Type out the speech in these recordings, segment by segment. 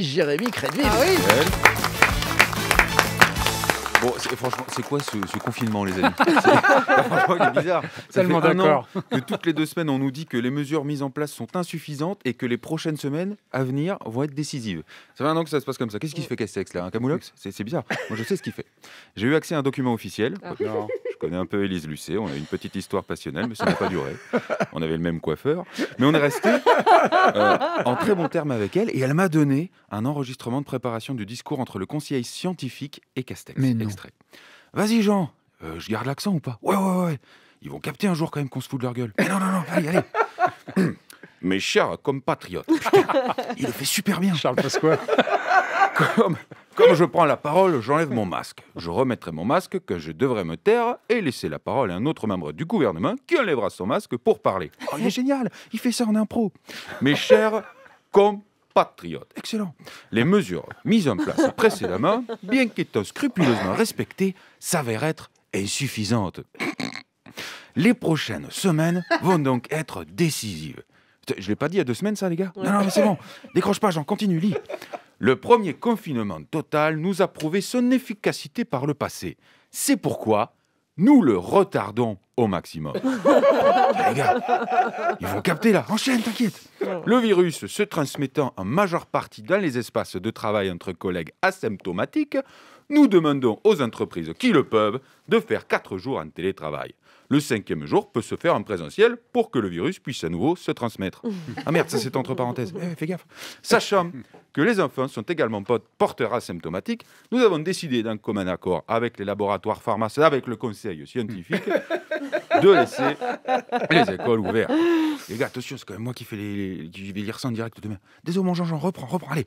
Jérémy Crédville. Ah bon, franchement, c'est quoi ce, confinement, les amis C'est bizarre. Tellement d'accord. Que toutes les deux semaines, on nous dit que les mesures mises en place sont insuffisantes et que les prochaines semaines à venir vont être décisives. Ça fait un que ça se passe comme ça. Qu'est-ce qui se fait Castex là Un camoulox C'est bizarre. Moi, je sais ce qu'il fait. J'ai eu accès à un document officiel. Ah connais un peu Élise Lucet. On a une petite histoire passionnelle, mais ça n'a pas duré. On avait le même coiffeur. Mais on est resté euh, en très bon terme avec elle. Et elle m'a donné un enregistrement de préparation du discours entre le conseiller scientifique et Castex. Mais non. Extrait. Vas-y, Jean, euh, je garde l'accent ou pas Ouais, ouais, ouais. Ils vont capter un jour quand même qu'on se fout de leur gueule. Mais non, non, non, allez, allez. Mes chers patriote. il le fait super bien. Charles Pasqua. Comme comme je prends la parole, j'enlève mon masque. Je remettrai mon masque que je devrais me taire et laisser la parole à un autre membre du gouvernement qui enlèvera son masque pour parler. Oh, il est génial, il fait ça en impro. Mes chers compatriotes, excellent. Les mesures mises en place précédemment, bien qu'étant scrupuleusement respectées, s'avèrent être insuffisantes. Les prochaines semaines vont donc être décisives. Je l'ai pas dit il y a deux semaines, ça, les gars Non, non, c'est bon. Décroche pas, Jean, continue, lis. Le premier confinement total nous a prouvé son efficacité par le passé. C'est pourquoi nous le retardons au maximum. Eh, ils vont capter là, enchaîne, t'inquiète. Le virus se transmettant en majeure partie dans les espaces de travail entre collègues asymptomatiques, nous demandons aux entreprises qui le peuvent de faire quatre jours en télétravail. Le cinquième jour peut se faire en présentiel pour que le virus puisse à nouveau se transmettre. Ah merde, ça c'est entre parenthèses. Eh, fais gaffe. Sachant que les enfants sont également porteurs asymptomatiques, nous avons décidé d'un commun accord avec les laboratoires pharmaceutiques, avec le conseil scientifique, de laisser les écoles ouvertes. Les gars, attention, c'est quand même moi qui, fais les, qui vais lire ça en direct demain. Désolé, mon Jean-Jean, reprends, reprends, allez,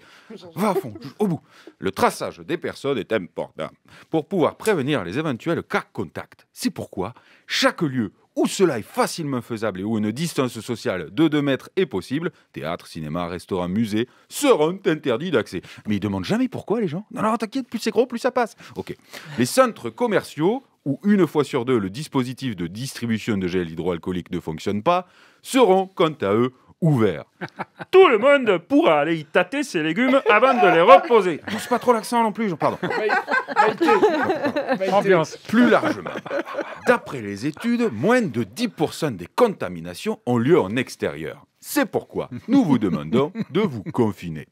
va à fond, au bout. Le traçage des personnes est important pour pouvoir prévenir les éventuels cas contacts. C'est pourquoi chaque lieu où cela est facilement faisable et où une distance sociale de 2 mètres est possible, théâtre, cinéma, restaurant, musée, seront interdits d'accès. Mais ils demandent jamais pourquoi les gens. Non, non, t'inquiète, plus c'est gros, plus ça passe. Ok. Les centres commerciaux où une fois sur deux le dispositif de distribution de gel hydroalcoolique ne fonctionne pas, seront quant à eux ouverts. Tout le monde pourra aller y tâter ses légumes avant de les reposer. Pousse ah, pas trop l'accent non plus, Jean. Pardon. Ambiance. Plus largement, d'après les études, moins de 10% des contaminations ont lieu en extérieur. C'est pourquoi nous vous demandons de vous confiner.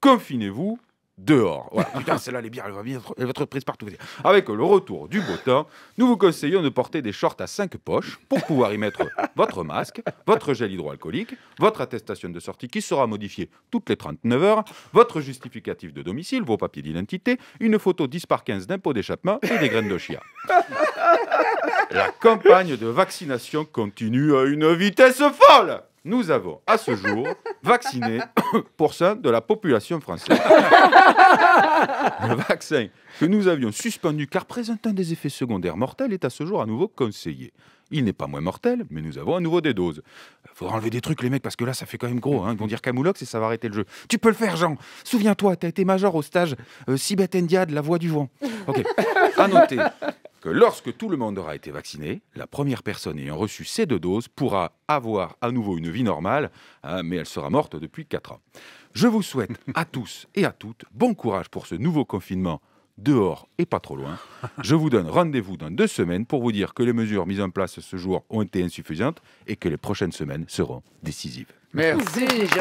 Confinez-vous dehors. Ah, putain, celle-là, elle est bien, elle va bien, elle va être prise partout. Avec le retour du beau temps, nous vous conseillons de porter des shorts à 5 poches pour pouvoir y mettre votre masque, votre gel hydroalcoolique, votre attestation de sortie qui sera modifiée toutes les 39 heures, votre justificatif de domicile, vos papiers d'identité, une photo 10 par 15 d'impôt d'échappement et des graines de chia. La campagne de vaccination continue à une vitesse folle nous avons à ce jour vacciné pour ça de la population française. le vaccin que nous avions suspendu car présentant des effets secondaires mortels est à ce jour à nouveau conseillé. Il n'est pas moins mortel, mais nous avons à nouveau des doses. Faut enlever des trucs, les mecs, parce que là, ça fait quand même gros. Hein. Ils vont dire Camoulox et ça va arrêter le jeu. Tu peux le faire, Jean. Souviens-toi, t'as été major au stage euh, de la voix du vent. Ok. À noter que lorsque tout le monde aura été vacciné, la première personne ayant reçu ces deux doses pourra avoir à nouveau une vie normale, hein, mais elle sera morte depuis 4 ans. Je vous souhaite à tous et à toutes bon courage pour ce nouveau confinement dehors et pas trop loin. Je vous donne rendez-vous dans deux semaines pour vous dire que les mesures mises en place ce jour ont été insuffisantes et que les prochaines semaines seront décisives. Merci. Merci.